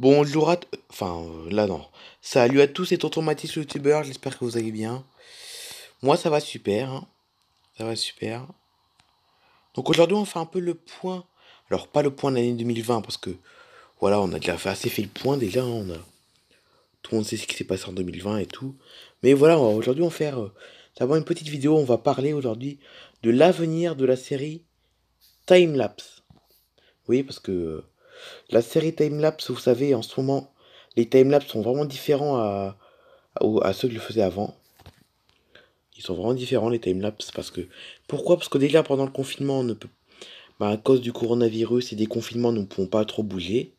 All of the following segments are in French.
Bonjour à Enfin, euh, là, non. Salut à tous, c'est Tonton Mathis, youtubeur. J'espère que vous allez bien. Moi, ça va super. Hein. Ça va super. Donc, aujourd'hui, on fait un peu le point. Alors, pas le point de l'année 2020, parce que... Voilà, on a déjà assez fait le point, déjà. Hein, on a... Tout le monde sait ce qui s'est passé en 2020 et tout. Mais voilà, aujourd'hui, on va faire... Euh, d'abord, une petite vidéo. On va parler aujourd'hui de l'avenir de la série Timelapse. Oui, parce que... Euh, la série timelapse, vous savez, en ce moment, les timelapse sont vraiment différents à, ceux que je faisais avant. Ils sont vraiment différents, les timelapse parce que... Pourquoi Parce que déjà, pendant le confinement, on ne peut... Bah, à cause du coronavirus et des confinements, nous ne pouvons pas trop bouger.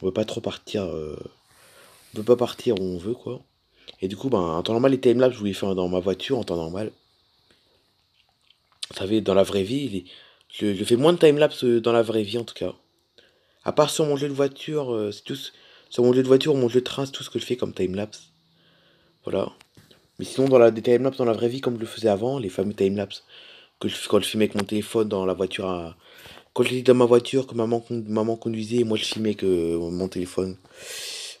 On ne peut pas trop partir... Euh, on peut pas partir où on veut, quoi. Et du coup, bah en temps normal, les timelapses, je voulais faire dans ma voiture en temps normal. Vous savez, dans la vraie vie, je, fais moins de timelapse euh, dans la vraie vie en tout cas. À part sur mon jeu de voiture, euh, c'est tout. Sur mon jeu de voiture, mon jeu de train, tout ce que je fais comme timelapse. Voilà. Mais sinon, dans la, des timelapses dans la vraie vie, comme je le faisais avant, les fameux timelapses, que je, quand je filmais avec mon téléphone dans la voiture à, Quand j'étais dans ma voiture, que maman, maman conduisait, et moi je filmais que euh, mon téléphone,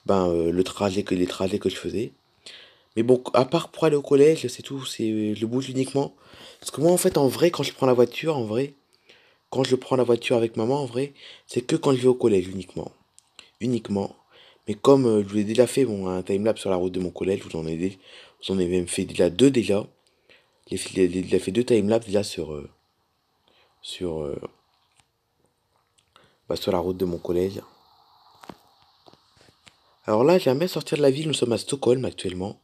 ben, euh, le trajet que, les trajets que je faisais. Mais bon, à part pour aller au collège, c'est tout, c'est le bouge uniquement. Parce que moi, en fait, en vrai, quand je prends la voiture, en vrai, quand je prends la voiture avec maman, en vrai, c'est que quand je vais au collège uniquement. Uniquement. Mais comme euh, je vous ai déjà fait bon, un timelapse sur la route de mon collège, vous en avez vous en avez même fait déjà deux déjà. J'ai a fait deux timelapses déjà sur, euh, sur, euh, bah, sur la route de mon collège. Alors là, jamais sortir de la ville, nous sommes à Stockholm actuellement.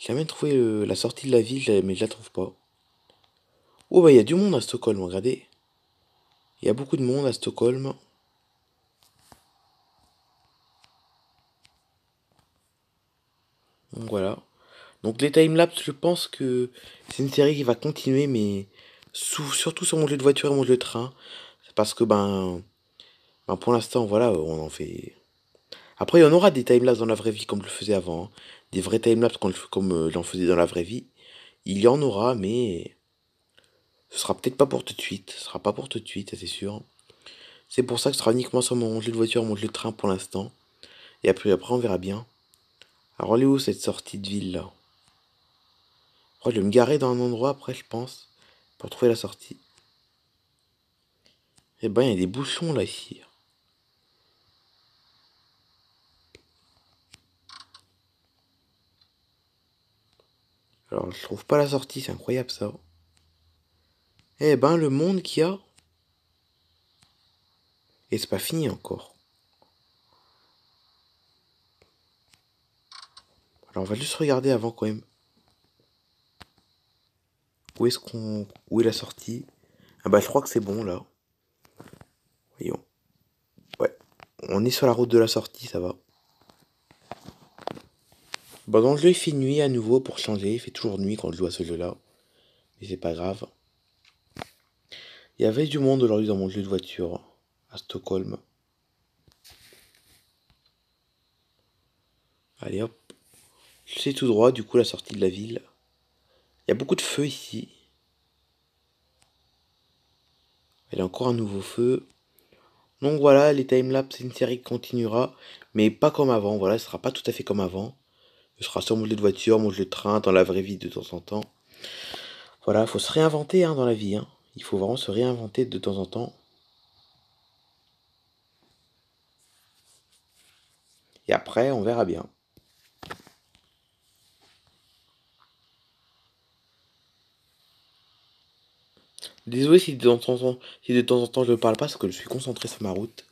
Jamais trouvé la sortie de la ville, mais je la trouve pas. Oh bah il y a du monde à Stockholm, regardez. Il y a beaucoup de monde à Stockholm. Donc voilà. Donc les timelapses, je pense que c'est une série qui va continuer, mais surtout sur mon jeu de voiture et mon jeu de train. Parce que ben, ben, pour l'instant, voilà, on en fait. Après, il y en aura des timelapses dans la vraie vie comme je le faisais avant. Hein. Des vrais timelapses comme, euh, j'en faisais dans la vraie vie. Il y en aura, mais ce sera peut-être pas pour tout de suite, ce sera pas pour tout de suite, c'est sûr. C'est pour ça que ce sera uniquement sur mon jeu de voiture, mon jeu de train pour l'instant. Et après, après, on verra bien. Alors, elle est où cette sortie de ville là Je vais me garer dans un endroit après, je pense, pour trouver la sortie. Eh ben, il y a des bouchons là ici. Alors, je trouve pas la sortie, c'est incroyable ça. Eh ben, le monde qu'il y a. Et c'est pas fini encore. Alors, on va juste regarder avant quand même. Où est-ce qu'on. Où est la sortie Ah bah, je crois que c'est bon là. Voyons. Ouais. On est sur la route de la sortie, ça va. Bon, bah, donc le jeu, fait nuit à nouveau pour changer. Il fait toujours nuit quand je joue à ce jeu-là. Mais c'est pas grave. Il y avait du monde aujourd'hui dans mon jeu de voiture, à Stockholm. Allez hop. C'est tout droit, du coup, la sortie de la ville. Il y a beaucoup de feu ici. Il y a encore un nouveau feu. Donc voilà, les timelapses, c'est une série qui continuera, mais pas comme avant, voilà, ce sera pas tout à fait comme avant. Ce sera sur mon jeu de voiture, mon jeu de train, dans la vraie vie de temps en temps. Voilà, il faut se réinventer hein, dans la vie. Hein. Il faut vraiment se réinventer de temps en temps. Et après, on verra bien. Désolé si de temps en temps, si de temps, en temps je ne parle pas parce que je suis concentré sur ma route.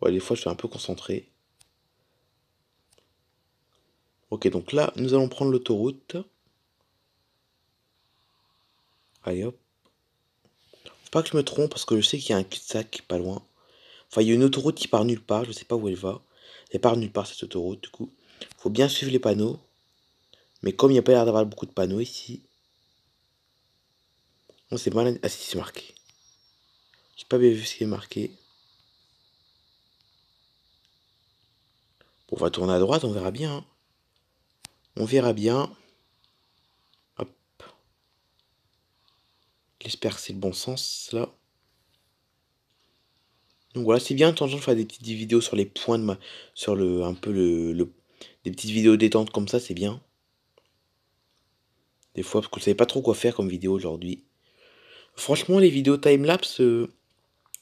Ouais, des fois je suis un peu concentré. Ok, donc là, nous allons prendre l'autoroute. Allez hop. Faut pas que je me trompe parce que je sais qu'il y a un cul-de-sac pas loin. Enfin, il y a une autoroute qui part nulle part, je sais pas où elle va. Elle part nulle part cette autoroute, du coup. Faut bien suivre les panneaux. Mais comme il n'y a pas l'air d'avoir beaucoup de panneaux ici. On sait mal. Ah si, c'est marqué. J'ai pas bien vu ce qui est marqué. on va tourner à droite, on verra bien. Hein. On verra bien. J'espère que c'est le bon sens, là. Donc voilà, c'est bien, de temps je fais des petites vidéos sur les points de ma... Sur le... un peu le... Des petites vidéos détente comme ça, c'est bien. Des fois, parce que je savais pas trop quoi faire comme vidéo aujourd'hui. Franchement, les vidéos timelapse, euh,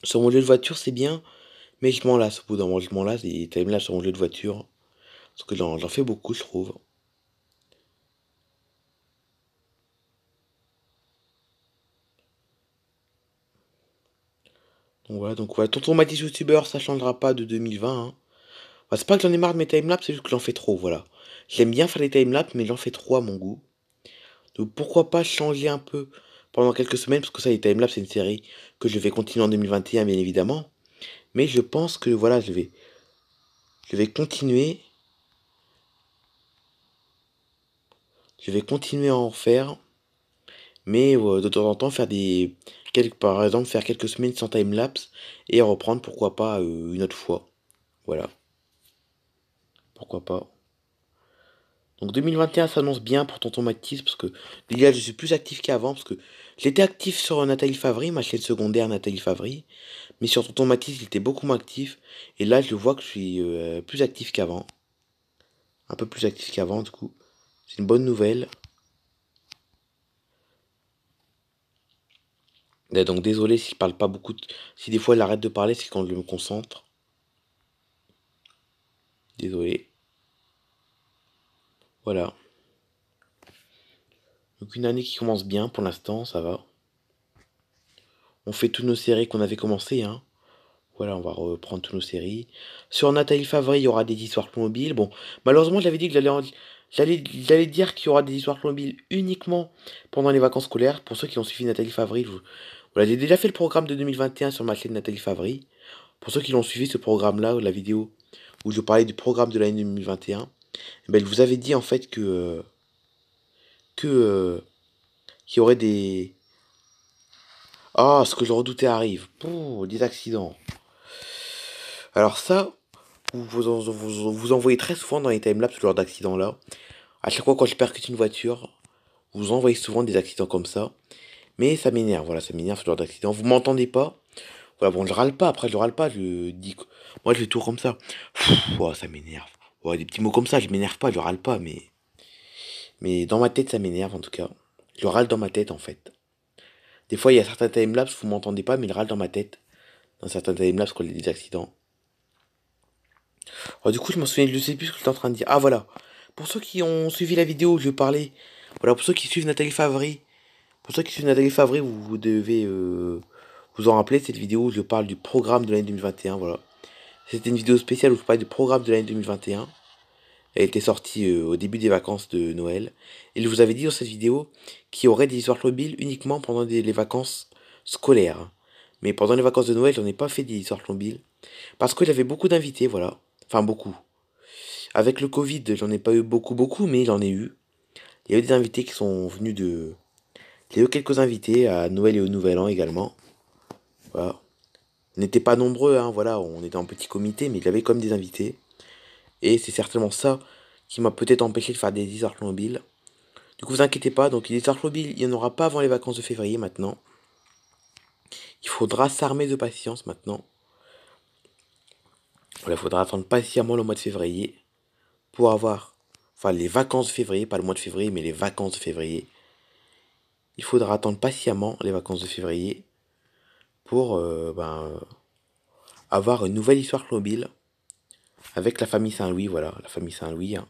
sur mon jeu de voiture, c'est bien. Mais je m'en lasse, au bout d'un moment, je m'en lasse. Et timelapse sur mon jeu de voiture... Parce que j'en fais beaucoup, je trouve. Donc voilà, donc ouais, tonton dit youtubeur, ça changera pas de 2020. Hein. Bah, c'est pas que j'en ai marre de mes timelapses, c'est juste que j'en fais trop, voilà. J'aime bien faire des timelapses, mais j'en fais trop à mon goût. Donc pourquoi pas changer un peu pendant quelques semaines, parce que ça, les timelapse c'est une série que je vais continuer en 2021, bien évidemment. Mais je pense que, voilà, je vais, je vais continuer. Je vais continuer à en faire mais euh, de temps en temps faire des quelques, par exemple faire quelques semaines sans time lapse et reprendre pourquoi pas euh, une autre fois. Voilà. Pourquoi pas. Donc 2021 s'annonce bien pour Tonton Matisse parce que déjà je suis plus actif qu'avant parce que j'étais actif sur Nathalie Favry, ma chaîne secondaire Nathalie Favry, mais sur Tonton Matisse il était beaucoup moins actif et là je vois que je suis euh, plus actif qu'avant. Un peu plus actif qu'avant du coup. C'est une bonne nouvelle. donc désolé si je parle pas beaucoup, si des fois elle arrête de parler, c'est quand je me concentre. Désolé. Voilà. Donc une année qui commence bien pour l'instant, ça va. On fait toutes nos séries qu'on avait commencé hein. Voilà, on va reprendre toutes nos séries. Sur Nathalie Favre, il y aura des histoires plus mobiles. Bon, malheureusement, je l'avais dit que j'allais en- J'allais dire qu'il y aura des histoires mobiles uniquement pendant les vacances scolaires. Pour ceux qui ont suivi Nathalie Favry, Vous vous, déjà fait le programme de 2021 sur ma chaîne Nathalie Favry. Pour ceux qui l'ont suivi, ce programme-là, la vidéo où je parlais du programme de l'année 2021, eh ben, je vous avais dit en fait que. Euh, que. Euh, qu'il y aurait des. Ah, ce que je redoutais arrive. Pouh, des accidents. Alors ça, vous, vous, envoyez très souvent dans les timelapses ce genre d'accident-là. À chaque fois quand je percute une voiture, vous envoyez souvent des accidents comme ça. Mais ça m'énerve, voilà, ça m'énerve ce genre d'accident. Vous m'entendez pas Voilà, bon, je râle pas, après je râle pas, je dis... Moi, je fais tout comme ça. ça m'énerve. Ouais, des petits mots comme ça, je m'énerve pas, je râle pas, mais... Mais dans ma tête, ça m'énerve en tout cas. Je râle dans ma tête en fait. Des fois, il y a certains timelapses, vous m'entendez pas, mais je râle dans ma tête. Dans certains timelapses, quand il y a des accidents. Alors, du coup, je m'en souviens, je sais plus ce que j'étais en train de dire. Ah, voilà. Pour ceux qui ont suivi la vidéo où je parlais, voilà, pour ceux qui suivent Nathalie Favry, pour ceux qui suivent Nathalie Favry, vous, devez euh, vous en rappeler cette vidéo où je parle du programme de l'année 2021, voilà. C'était une vidéo spéciale où je parlais du programme de l'année 2021. Elle était sortie euh, au début des vacances de Noël. Et je vous avais dit dans cette vidéo qu'il y aurait des histoires mobiles uniquement pendant les vacances scolaires. Mais pendant les vacances de Noël, j'en ai pas fait des histoires mobiles. Parce que j'avais beaucoup d'invités, voilà. Enfin, beaucoup. Avec le Covid, j'en ai pas eu beaucoup, beaucoup, mais j'en ai eu. Il y a eu des invités qui sont venus de. Il y a eu quelques invités à Noël et au Nouvel An également. Voilà. n'étaient pas nombreux, hein, voilà, on était en petit comité, mais il y avait comme des invités. Et c'est certainement ça qui m'a peut-être empêché de faire des 10 mobiles. Du coup, vous inquiétez pas, donc les mobiles, il n'y en aura pas avant les vacances de février maintenant. Il faudra s'armer de patience maintenant il faudra attendre patiemment le mois de février pour avoir, enfin les vacances de février, pas le mois de février, mais les vacances de février. Il faudra attendre patiemment les vacances de février pour euh, ben, avoir une nouvelle histoire mobile avec la famille Saint-Louis. Voilà, la famille Saint-Louis, hein.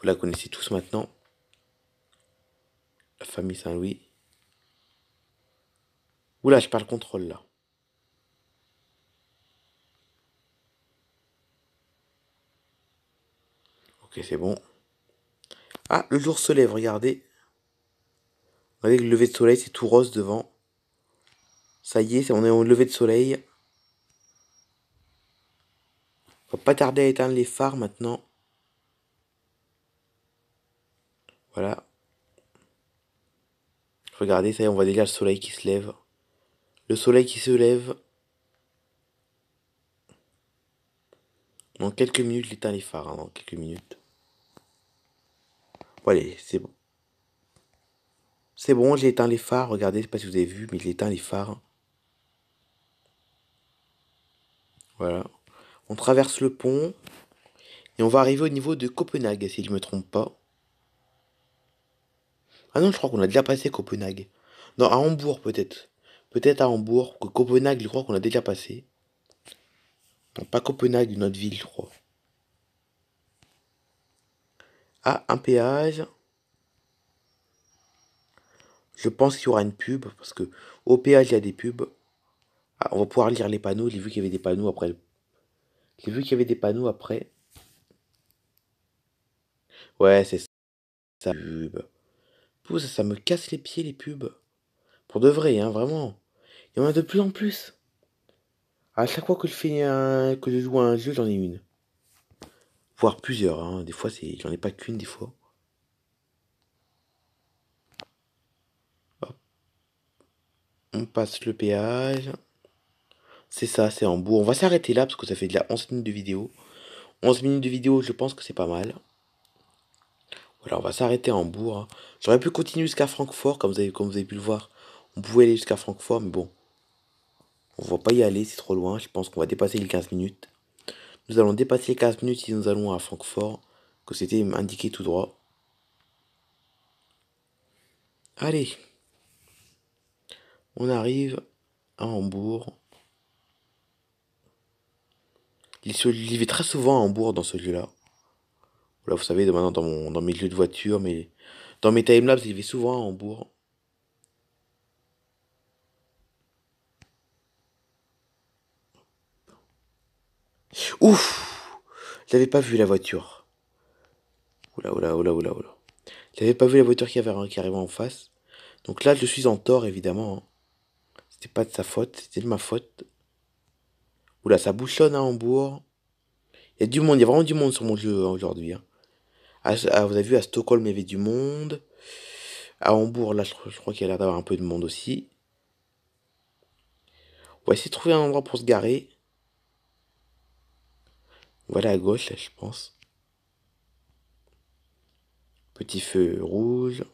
vous la connaissez tous maintenant. La famille Saint-Louis. Oula, je parle contrôle là. c'est bon. Ah, le jour se lève, regardez. Regardez le lever de soleil, c'est tout rose devant. Ça y est, on est au lever de soleil. Faut pas tarder à éteindre les phares maintenant. Voilà. Regardez, ça y on voit déjà le soleil qui se lève. Le soleil qui se lève. Dans quelques minutes, j'éteins les phares, hein, dans quelques minutes allez, c'est bon. C'est bon, j'ai éteint les phares. Regardez, je sais pas si vous avez vu, mais j'ai éteint les phares. Voilà. On traverse le pont. Et on va arriver au niveau de Copenhague, si je me trompe pas. Ah non, je crois qu'on a déjà passé Copenhague. Non, à Hambourg peut-être. Peut-être à Hambourg. Que Copenhague, je crois qu'on a déjà passé. Non, pas Copenhague, une autre ville, je crois à un péage. Je pense qu'il y aura une pub, parce que au péage, il y a des pubs. Ah, on va pouvoir lire les panneaux. J'ai vu qu'il y avait des panneaux après. J'ai vu qu'il y avait des panneaux après. Ouais, c'est ça. Pub. ça, me casse les pieds, les pubs. Pour de vrai, hein, vraiment. Il y en a de plus en plus. À chaque fois que je fais un... que je joue à un jeu, j'en ai une voire plusieurs. Hein. Des fois, c'est, j'en ai pas qu'une, des fois. On passe le péage. C'est ça, c'est en On va s'arrêter là parce que ça fait déjà 11 minutes de vidéo. 11 minutes de vidéo, je pense que c'est pas mal. Voilà, on va s'arrêter à Hambourg. Hein. J'aurais pu continuer jusqu'à Francfort, comme vous, avez, comme vous avez pu le voir. On pouvait aller jusqu'à Francfort, mais bon. On va pas y aller, c'est trop loin. Je pense qu'on va dépasser les 15 minutes. Nous allons dépasser 15 minutes si nous allons à Francfort, que c'était indiqué tout droit. Allez, on arrive à Hambourg. Il se livait très souvent à Hambourg dans ce lieu-là. Là, vous savez, maintenant dans, mon, mes lieux de voiture, mais dans mes timelapses, il vivait souvent à Hambourg. Ouf Je pas vu la voiture. Oula, oula, oula, oula, oula. Je n'avais pas vu la voiture qui, avait, arrivait en face. Donc là, je suis en tort, évidemment. Hein. C'était pas de sa faute, c'était de ma faute. Oula, ça bouchonne à hein, Hambourg. Il y a du monde, il y a vraiment du monde sur mon jeu hein, aujourd'hui. vous avez vu, à Stockholm, il y avait du monde. À Hambourg, là, je, je crois qu'il y a l'air d'avoir un peu de monde aussi. On va essayer de trouver un endroit pour se garer. Voilà à gauche, là, je pense. Petit feu rouge.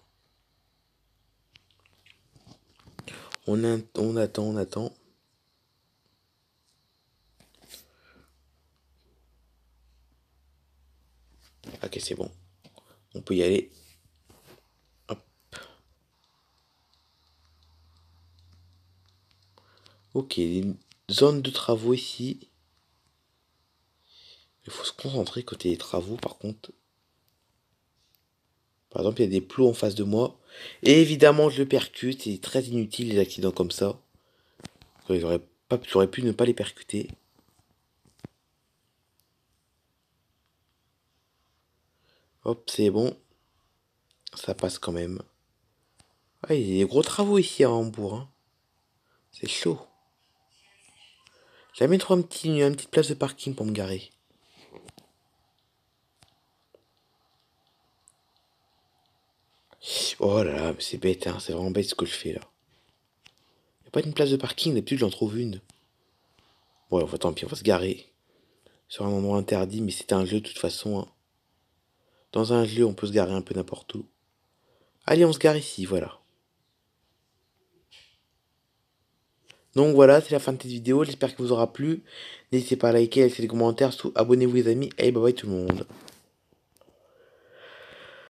On, attend, on attend, on attend. Ok, c'est bon. On peut y aller. Hop. Ok, zone de travaux ici. Il faut se concentrer côté des travaux, par contre. Par exemple, il y a des plots en face de moi. Et évidemment, je le percute. C'est très inutile, les accidents comme ça. J'aurais, pu ne pas les percuter. Hop, c'est bon. Ça passe quand même. Ah, il y a des gros travaux ici à Hambourg. Hein. C'est chaud. J'ai trop une petite place de parking pour me garer. Oh là là, c'est bête, hein, c'est vraiment bête ce que je fais là. Y a pas une place de parking, d'habitude j'en trouve une. Bon, on va tant pis, on va se garer. Sur un endroit interdit, mais c'est un jeu de toute façon. Hein. Dans un jeu, on peut se garer un peu n'importe où. Allez, on se gare ici, voilà. Donc voilà, c'est la fin de cette vidéo, j'espère que vous aura plu. N'hésitez pas à liker, à laisser des commentaires, abonnez-vous les amis, et bye bye tout le monde.